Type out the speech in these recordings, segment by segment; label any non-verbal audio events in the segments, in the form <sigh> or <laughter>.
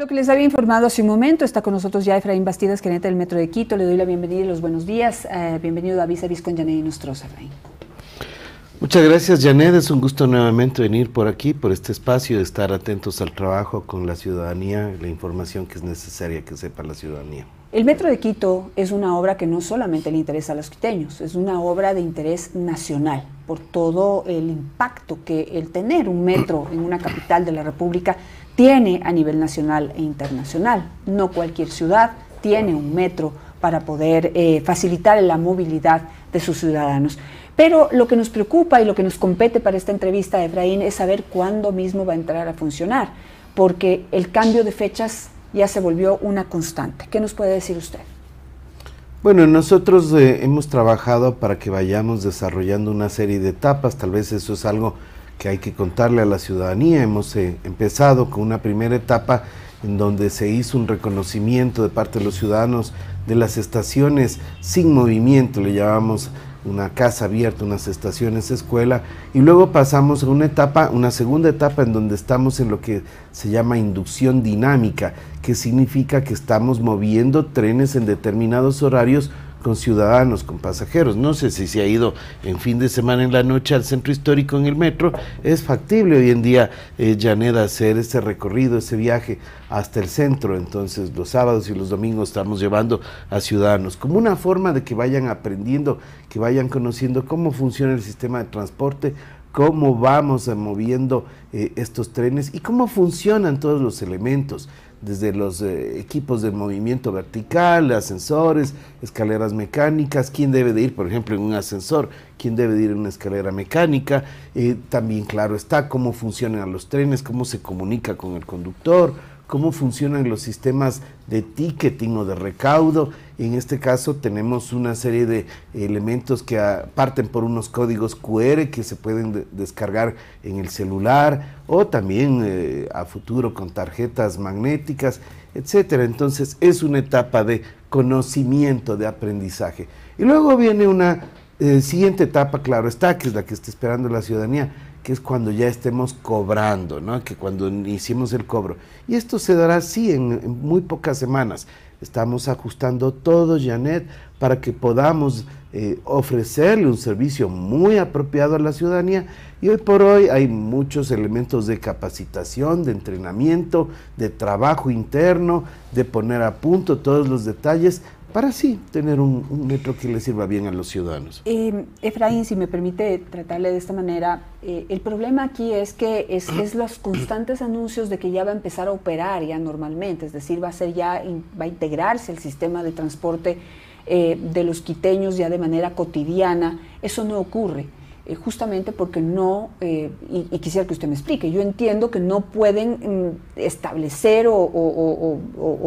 Lo que les había informado hace un momento, está con nosotros ya Efraín Bastidas, gerente del Metro de Quito. Le doy la bienvenida y los buenos días. Eh, bienvenido a Visa con y Nostroza, Efraín. Muchas gracias, Janet. Es un gusto nuevamente venir por aquí, por este espacio, estar atentos al trabajo con la ciudadanía, la información que es necesaria que sepa la ciudadanía. El Metro de Quito es una obra que no solamente le interesa a los quiteños, es una obra de interés nacional por todo el impacto que el tener un metro en una capital de la República tiene a nivel nacional e internacional. No cualquier ciudad tiene un metro para poder eh, facilitar la movilidad de sus ciudadanos. Pero lo que nos preocupa y lo que nos compete para esta entrevista, Efraín, es saber cuándo mismo va a entrar a funcionar, porque el cambio de fechas ya se volvió una constante. ¿Qué nos puede decir usted? Bueno, nosotros eh, hemos trabajado para que vayamos desarrollando una serie de etapas, tal vez eso es algo que hay que contarle a la ciudadanía. Hemos eh, empezado con una primera etapa en donde se hizo un reconocimiento de parte de los ciudadanos de las estaciones sin movimiento, le llamamos una casa abierta, unas estaciones escuela, y luego pasamos a una etapa, una segunda etapa en donde estamos en lo que se llama inducción dinámica, que significa que estamos moviendo trenes en determinados horarios con ciudadanos, con pasajeros. No sé si se ha ido en fin de semana en la noche al centro histórico en el metro. Es factible hoy en día, eh, Janeda, hacer ese recorrido, ese viaje hasta el centro. Entonces, los sábados y los domingos estamos llevando a ciudadanos como una forma de que vayan aprendiendo, que vayan conociendo cómo funciona el sistema de transporte cómo vamos eh, moviendo eh, estos trenes y cómo funcionan todos los elementos desde los eh, equipos de movimiento vertical, ascensores, escaleras mecánicas, quién debe de ir, por ejemplo, en un ascensor, quién debe de ir en una escalera mecánica, eh, también claro está cómo funcionan los trenes, cómo se comunica con el conductor, cómo funcionan los sistemas de ticketing o de recaudo. En este caso tenemos una serie de elementos que parten por unos códigos QR que se pueden descargar en el celular o también eh, a futuro con tarjetas magnéticas, etcétera. Entonces es una etapa de conocimiento, de aprendizaje. Y luego viene una eh, siguiente etapa, claro está, que es la que está esperando la ciudadanía, que es cuando ya estemos cobrando, ¿no? que cuando hicimos el cobro. Y esto se dará así en, muy pocas semanas. Estamos ajustando todo, Janet, para que podamos eh, ofrecerle un servicio muy apropiado a la ciudadanía. Y hoy por hoy hay muchos elementos de capacitación, de entrenamiento, de trabajo interno, de poner a punto todos los detalles para sí tener un, metro que le sirva bien a los ciudadanos. Em, Efraín, si me permite tratarle de esta manera, eh, el problema aquí es que <clears throat> es, los constantes anuncios de que ya va a empezar a operar ya normalmente, es decir, va a ser ya va a integrarse el sistema de transporte eh, de los quiteños ya de manera cotidiana. Eso no ocurre eh, justamente porque no, y, quisiera que usted me explique, yo entiendo que no pueden mm, establecer o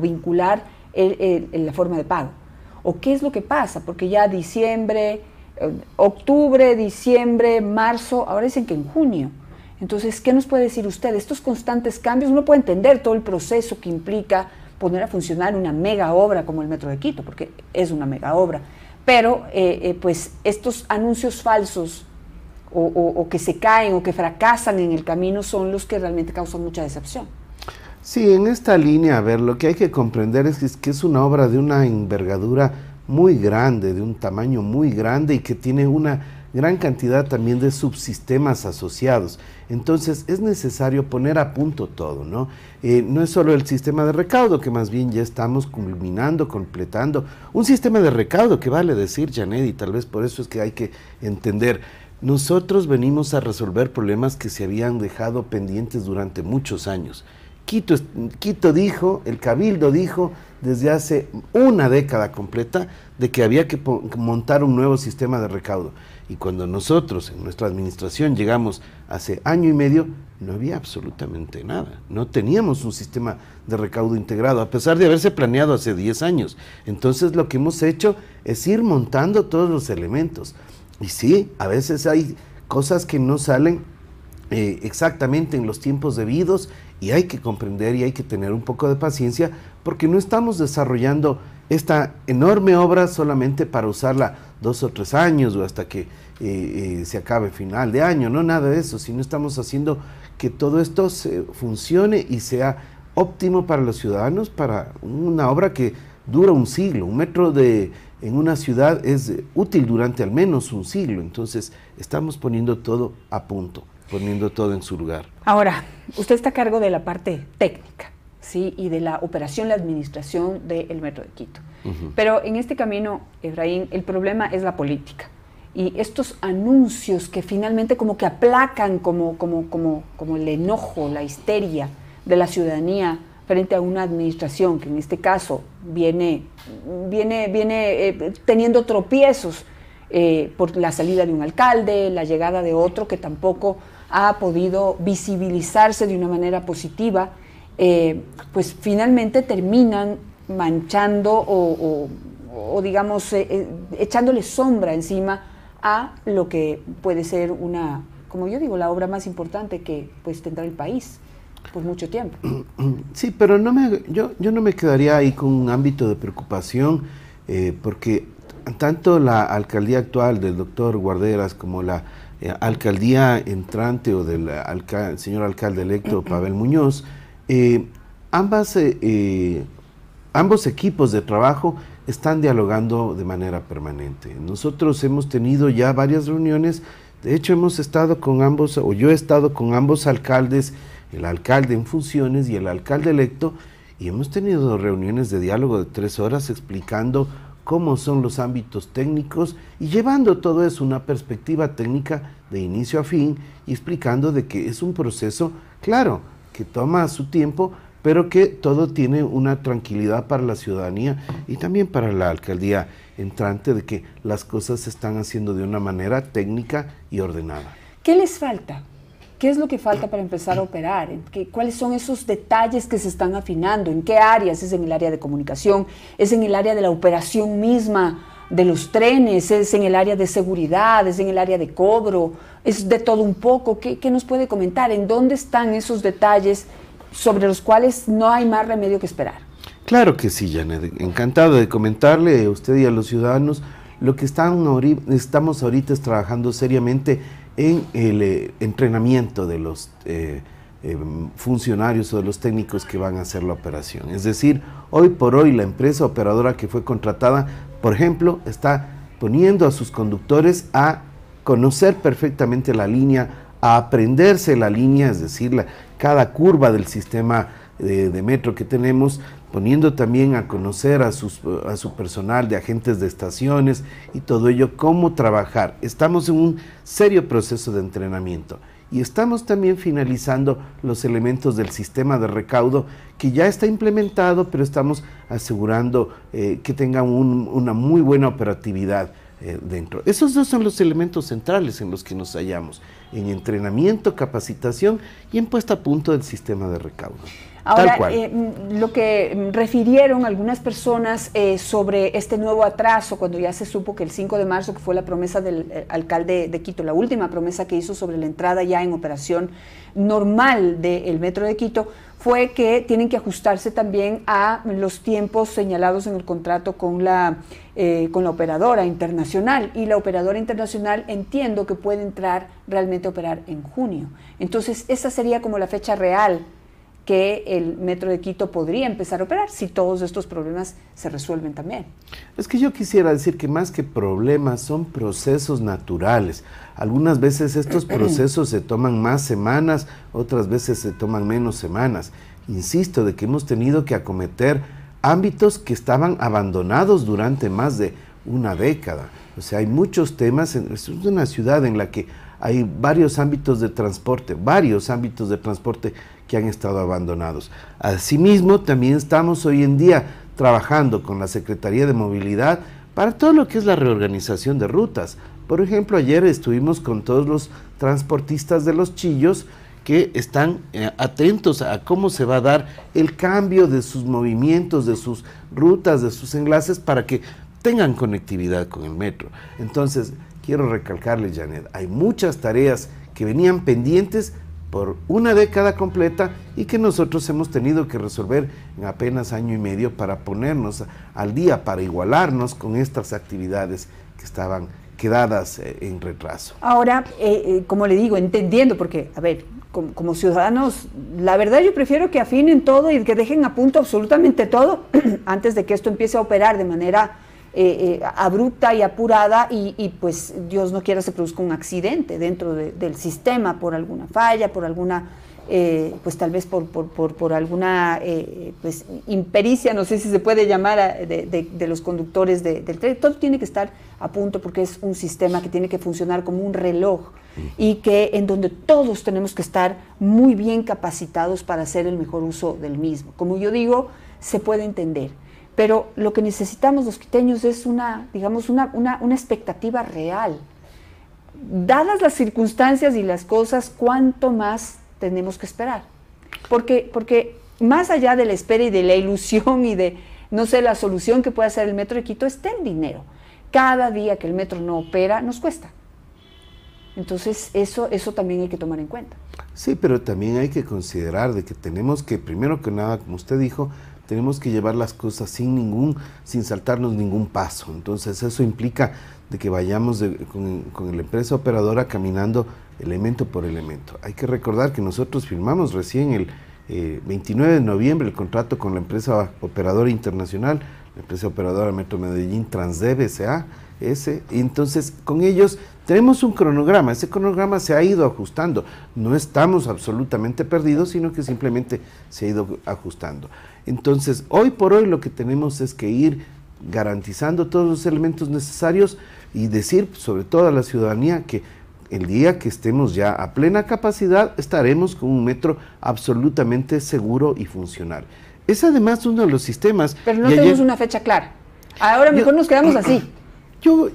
vincular en la forma de pago. ¿O qué es lo que pasa? Porque ya diciembre, eh, octubre, diciembre, marzo, ahora dicen que en junio. Entonces, ¿qué nos puede decir usted? Estos constantes cambios, uno puede entender todo el proceso que implica poner a funcionar una mega obra como el Metro de Quito, porque es una mega obra. Pero, eh, eh, pues, estos anuncios falsos o que se caen o que fracasan en el camino son los que realmente causan mucha decepción. Sí, en esta línea, a ver, lo que hay que comprender es que, es una obra de una envergadura muy grande, de un tamaño muy grande y que tiene una gran cantidad también de subsistemas asociados. Entonces es necesario poner a punto todo, ¿no? Eh, no es solo el sistema de recaudo, que más bien ya estamos culminando, completando, un sistema de recaudo que vale decir, Janet, y tal vez por eso es que hay que entender, nosotros venimos a resolver problemas que se habían dejado pendientes durante muchos años. Quito, dijo, el Cabildo dijo desde hace una década completa de que había que montar un nuevo sistema de recaudo. Y cuando nosotros en nuestra administración llegamos hace año y medio, no había absolutamente nada. No teníamos un sistema de recaudo integrado, a pesar de haberse planeado hace 10 años. Entonces lo que hemos hecho es ir montando todos los elementos. Y sí, a veces hay cosas que no salen eh, exactamente en los tiempos debidos y hay que comprender y hay que tener un poco de paciencia porque no estamos desarrollando esta enorme obra solamente para usarla dos o tres años o hasta que eh, eh, se acabe final de año, no nada de eso, sino estamos haciendo que todo esto se funcione y sea óptimo para los ciudadanos, para una obra que dura un siglo, un metro de, en una ciudad es útil durante al menos un siglo, entonces estamos poniendo todo a punto poniendo todo en su lugar. Ahora, usted está a cargo de la parte técnica, ¿sí? Y de la operación, la administración del Metro de Quito. Pero en este camino, Efraín, el problema es la política. Y estos anuncios que finalmente como que aplacan como, como, como, como el enojo, la histeria de la ciudadanía frente a una administración que en este caso viene, viene, viene eh, teniendo tropiezos eh, por la salida de un alcalde, la llegada de otro que tampoco ha podido visibilizarse de una manera positiva, eh, pues finalmente terminan manchando o, digamos, eh, eh, echándole sombra encima a lo que puede ser una, como yo digo, la obra más importante que pues tendrá el país por mucho tiempo. <clears throat> Sí, pero no me, yo, no me quedaría ahí con un ámbito de preocupación, porque tanto la alcaldía actual del doctor Guarderas como la eh, alcaldía entrante o del señor alcalde electo <clears throat> Pavel Muñoz, eh, ambas, eh, ambos equipos de trabajo están dialogando de manera permanente. Nosotros hemos tenido ya varias reuniones, de hecho hemos estado con ambos, o yo he estado con ambos alcaldes, el alcalde en funciones y el alcalde electo, y hemos tenido reuniones de diálogo de tres horas explicando cómo son los ámbitos técnicos y llevando todo eso una perspectiva técnica de inicio a fin y explicando de que es un proceso, claro, que toma su tiempo, pero que todo tiene una tranquilidad para la ciudadanía y también para la alcaldía entrante de que las cosas se están haciendo de una manera técnica y ordenada. ¿Qué les falta? ¿Qué es lo que falta para empezar a operar? ¿Cuáles son esos detalles que se están afinando? ¿En qué áreas? ¿Es en el área de comunicación? ¿Es en el área de la operación misma de los trenes? ¿Es en el área de seguridad? ¿Es en el área de cobro? ¿Es de todo un poco? ¿Qué, nos puede comentar? ¿En dónde están esos detalles sobre los cuales no hay más remedio que esperar? Claro que sí, Janet. Encantado de comentarle a usted y a los ciudadanos lo que estamos ahorita trabajando seriamente en el eh, entrenamiento de los eh, eh, funcionarios o de los técnicos que van a hacer la operación. Es decir, hoy por hoy la empresa operadora que fue contratada, por ejemplo, está poniendo a sus conductores a conocer perfectamente la línea, a aprenderse la línea, es decir, cada curva del sistema de metro que tenemos, poniendo también a conocer a, su personal de agentes de estaciones y todo ello, cómo trabajar. Estamos en un serio proceso de entrenamiento y estamos también finalizando los elementos del sistema de recaudo que ya está implementado, pero estamos asegurando eh, que tenga una muy buena operatividad eh, dentro. Esos dos son los elementos centrales en los que nos hallamos, en entrenamiento, capacitación y en puesta a punto del sistema de recaudo. Ahora, eh, mm, lo que refirieron algunas personas eh, sobre este nuevo atraso, cuando ya se supo que el 5 de marzo, que fue la promesa del eh, alcalde de Quito, la última promesa que hizo sobre la entrada ya en operación normal del metro de Quito, fue que tienen que ajustarse también a los tiempos señalados en el contrato con la, con la operadora internacional. Y la operadora internacional entiendo que puede entrar realmente a operar en junio. Entonces, esa sería como la fecha real que el Metro de Quito podría empezar a operar si todos estos problemas se resuelven también. Es que yo quisiera decir que más que problemas son procesos naturales. Algunas veces estos <clears throat> procesos se toman más semanas, otras veces se toman menos semanas. Insisto de que hemos tenido que acometer ámbitos que estaban abandonados durante más de una década. O sea, hay muchos temas, en, es una ciudad en la que hay varios ámbitos de transporte, varios ámbitos de transporte que han estado abandonados. Asimismo, también estamos hoy en día trabajando con la Secretaría de Movilidad para todo lo que es la reorganización de rutas. Por ejemplo, ayer estuvimos con todos los transportistas de los chillos que están eh, atentos a cómo se va a dar el cambio de sus movimientos, de sus rutas, de sus enlaces para que tengan conectividad con el metro. Entonces, Quiero recalcarle, Janet, hay muchas tareas que venían pendientes por una década completa y que nosotros hemos tenido que resolver en apenas año y medio para ponernos al día, para igualarnos con estas actividades que estaban quedadas eh, en retraso. Ahora, eh, eh, como le digo, entendiendo, porque, a ver, como, ciudadanos, la verdad yo prefiero que afinen todo y que dejen a punto absolutamente todo <clears throat> antes de que esto empiece a operar de manera eh, eh, abrupta y apurada y, pues Dios no quiera se produzca un accidente dentro del sistema por alguna falla, por alguna, eh, pues tal vez por, por, alguna pues impericia, no sé si se puede llamar, de, de, los conductores del tren. Todo tiene que estar a punto porque es un sistema que tiene que funcionar como un reloj mm. y que en donde todos tenemos que estar muy bien capacitados para hacer el mejor uso del mismo. Como yo digo, se puede entender pero lo que necesitamos los quiteños es una, digamos, una, expectativa real. Dadas las circunstancias y las cosas, ¿cuánto más tenemos que esperar? Porque, porque más allá de la espera y de la ilusión y de, no sé, la solución que puede hacer el Metro de Quito, está el dinero. Cada día que el metro no opera nos cuesta. Entonces, eso, eso también hay que tomar en cuenta. Sí, pero también hay que considerar de que tenemos que, primero que nada, como usted dijo, tenemos que llevar las cosas sin ningún, sin saltarnos ningún paso. Entonces eso implica de que vayamos con, la empresa operadora caminando elemento por elemento. Hay que recordar que nosotros firmamos recién el 29 eh, de noviembre el contrato con la empresa operadora internacional, la empresa operadora Metro Medellín Transdeb ese, entonces, con ellos tenemos un cronograma, ese cronograma se ha ido ajustando, no estamos absolutamente perdidos, sino que simplemente se ha ido ajustando. Entonces, hoy por hoy lo que tenemos es que ir garantizando todos los elementos necesarios y decir sobre todo a la ciudadanía que el día que estemos ya a plena capacidad estaremos con un metro absolutamente seguro y funcional. Es además uno de los sistemas. Pero no tenemos una fecha clara. Ahora mejor nos quedamos así. <clears throat> Yo,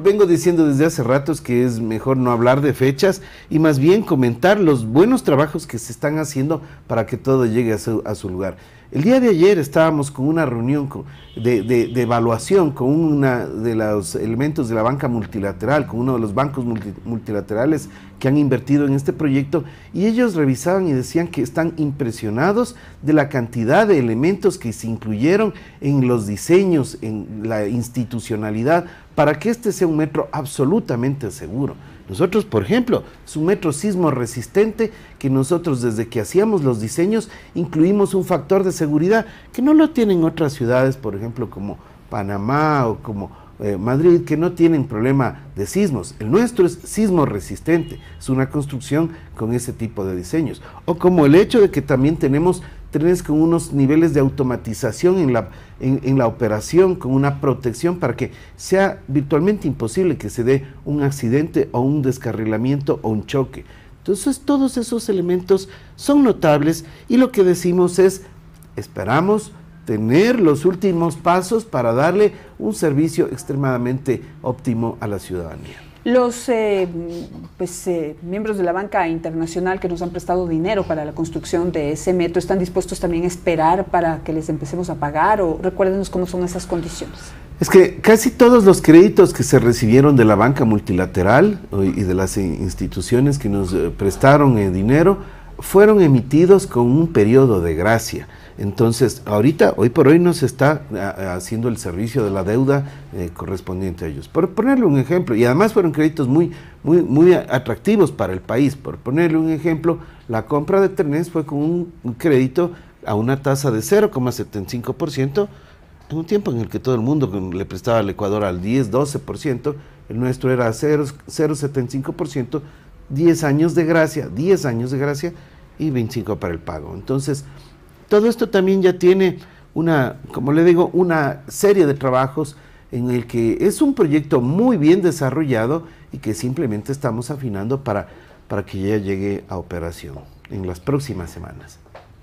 vengo diciendo desde hace ratos que es mejor no hablar de fechas y más bien comentar los buenos trabajos que se están haciendo para que todo llegue a su, lugar. El día de ayer estábamos con una reunión de, evaluación con uno de los elementos de la banca multilateral, con uno de los bancos multilaterales que han invertido en este proyecto y ellos revisaban y decían que están impresionados de la cantidad de elementos que se incluyeron en los diseños, en la institucionalidad para que este sea un metro absolutamente seguro. Nosotros, por ejemplo, es un metro sismo resistente que nosotros desde que hacíamos los diseños incluimos un factor de seguridad que no lo tienen otras ciudades, por ejemplo, como Panamá o como eh, Madrid, que no tienen problema de sismos. El nuestro es sismo resistente, es una construcción con ese tipo de diseños. O como el hecho de que también tenemos trenes con unos niveles de automatización en la, en la operación, con una protección para que sea virtualmente imposible que se dé un accidente o un descarrilamiento o un choque. Entonces todos esos elementos son notables y lo que decimos es, esperamos tener los últimos pasos para darle un servicio extremadamente óptimo a la ciudadanía los eh, pues, eh, miembros de la banca internacional que nos han prestado dinero para la construcción de ese metro están dispuestos también a esperar para que les empecemos a pagar o recuérdenos cómo son esas condiciones. Es que casi todos los créditos que se recibieron de la banca multilateral eh, y de las instituciones que nos prestaron dinero fueron emitidos con un periodo de gracia. Entonces, ahorita, hoy por hoy, no se está ah, ah, haciendo el servicio de la deuda eh, correspondiente a ellos. Por ponerle un ejemplo, y además fueron créditos muy, muy, muy atractivos para el país. Por ponerle un ejemplo, la compra de Trenes fue con un, crédito a una tasa de 0,75%, en un tiempo en el que todo el mundo le prestaba al Ecuador al 10, 12%, el nuestro era 0,75%, 10 años de gracia, 10 años de gracia y 25 para el pago. Entonces, todo esto también ya tiene una, como le digo, una serie de trabajos en el que es un proyecto muy bien desarrollado y que simplemente estamos afinando para, para que ya llegue a operación en las próximas semanas.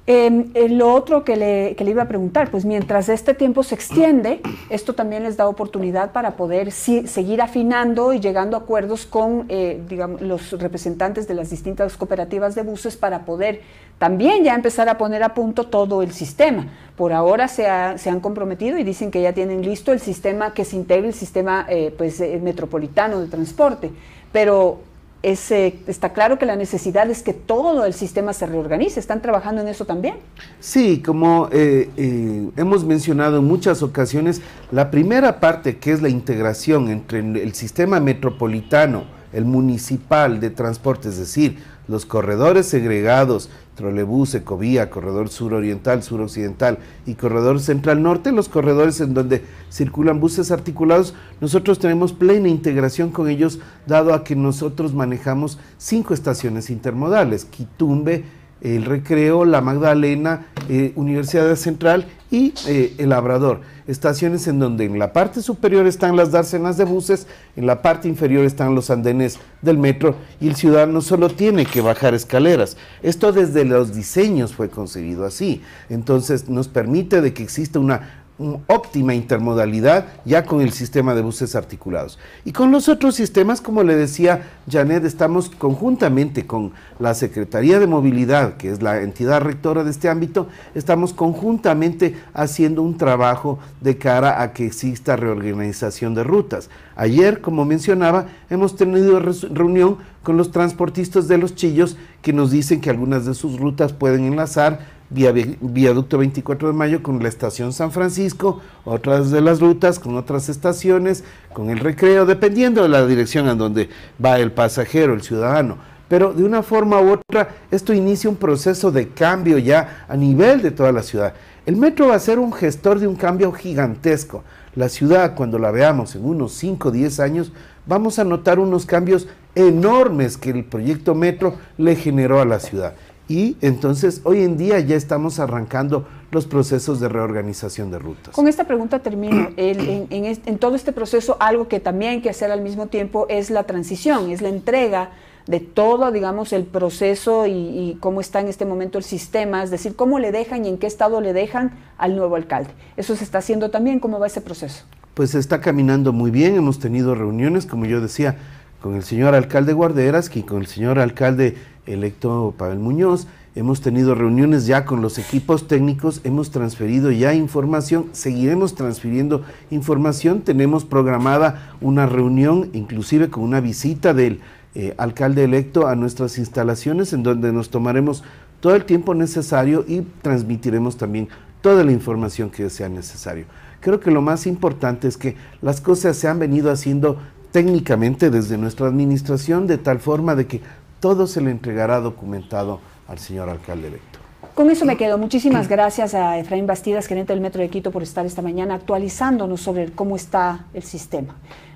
Em, eh, lo otro que le, iba a preguntar, pues mientras este tiempo se extiende, esto también les da oportunidad para poder seguir afinando y llegando a acuerdos con eh, los representantes de las distintas cooperativas de buses para poder también ya empezar a poner a punto todo el sistema. Por ahora se, han comprometido y dicen que ya tienen listo el sistema que se integre el sistema eh, pues, metropolitano de transporte, pero está claro que la necesidad es que todo el sistema se reorganice. ¿Están trabajando en eso también? Sí, como eh, eh, hemos mencionado en muchas ocasiones, la primera parte, que es la integración entre el sistema metropolitano, el municipal de transporte, es decir, los corredores segregados, trolebús, ecovía, corredor suroriental, suroccidental y corredor central norte, los corredores en donde circulan buses articulados, nosotros tenemos plena integración con ellos, dado a que nosotros manejamos cinco estaciones intermodales, Quitumbe, el Recreo, La Magdalena, eh, Universidad Central y eh, El Labrador. Estaciones en donde en la parte superior están las dársenas de buses, en la parte inferior están los andenes del metro y el ciudadano solo tiene que bajar escaleras. Esto desde los diseños fue concebido así. Entonces nos permite de que exista una óptima intermodalidad ya con el sistema de buses articulados. Y con los otros sistemas, como le decía Janet, estamos conjuntamente con la Secretaría de Movilidad, que es la entidad rectora de este ámbito, estamos conjuntamente haciendo un trabajo de cara a que exista reorganización de rutas. Ayer, como mencionaba, hemos tenido reunión con los transportistas de los chillos que nos dicen que algunas de sus rutas pueden enlazar viaducto 24 de mayo con la estación San Francisco, otras de las rutas con otras estaciones, con el recreo, dependiendo de la dirección en donde va el pasajero, el ciudadano. Pero de una forma u otra, esto inicia un proceso de cambio ya a nivel de toda la ciudad. El metro va a ser un gestor de un cambio gigantesco. La ciudad, cuando la veamos en unos 5 o 10 años, vamos a notar unos cambios enormes que el proyecto metro le generó a la ciudad. Y entonces hoy en día ya estamos arrancando los procesos de reorganización de rutas. Con esta pregunta termino. <clears throat> en, todo este proceso, algo que también hay que hacer al mismo tiempo es la transición, es la entrega de todo, digamos, el proceso y, y, cómo está en este momento el sistema, es decir, cómo le dejan y en qué estado le dejan al nuevo alcalde. Eso se está haciendo también, ¿cómo va ese proceso? Pues está caminando muy bien, hemos tenido reuniones, como yo decía, con el señor alcalde Guarderas y con el señor alcalde electo Pavel Muñoz. Hemos tenido reuniones ya con los equipos técnicos, hemos transferido ya información, seguiremos transfiriendo información. Tenemos programada una reunión, inclusive con una visita del eh, alcalde electo a nuestras instalaciones, en donde nos tomaremos todo el tiempo necesario y transmitiremos también toda la información que sea necesario. Creo que lo más importante es que las cosas se han venido haciendo técnicamente desde nuestra administración de tal forma de que todo se le entregará documentado al señor alcalde electo. Con eso me quedo. Muchísimas <clears throat> gracias a Efraín Bastidas, gerente del Metro de Quito, por estar esta mañana actualizándonos sobre cómo está el sistema.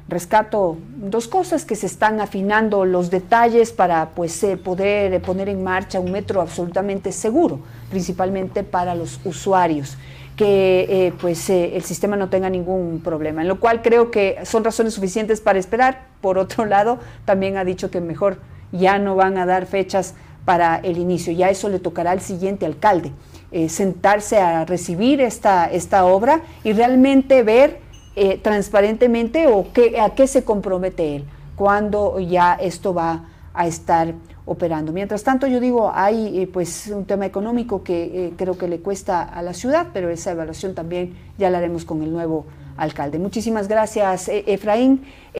Rescato dos cosas que se están afinando los detalles para pues, eh, poder eh, poner en marcha un metro absolutamente seguro, principalmente para los usuarios que eh, pues eh, el sistema no tenga ningún problema, en lo cual creo que son razones suficientes para esperar. Por otro lado, también ha dicho que mejor ya no van a dar fechas para el inicio, ya eso le tocará al siguiente alcalde, eh, sentarse a recibir esta, esta obra y realmente ver transparentemente o a qué se compromete él, cuando ya esto va a estar operando. Mientras tanto, yo digo, hay eh, pues un tema económico que eh, creo que le cuesta a la ciudad, pero esa evaluación también ya la haremos con el nuevo alcalde. Muchísimas gracias, e-, Efraín.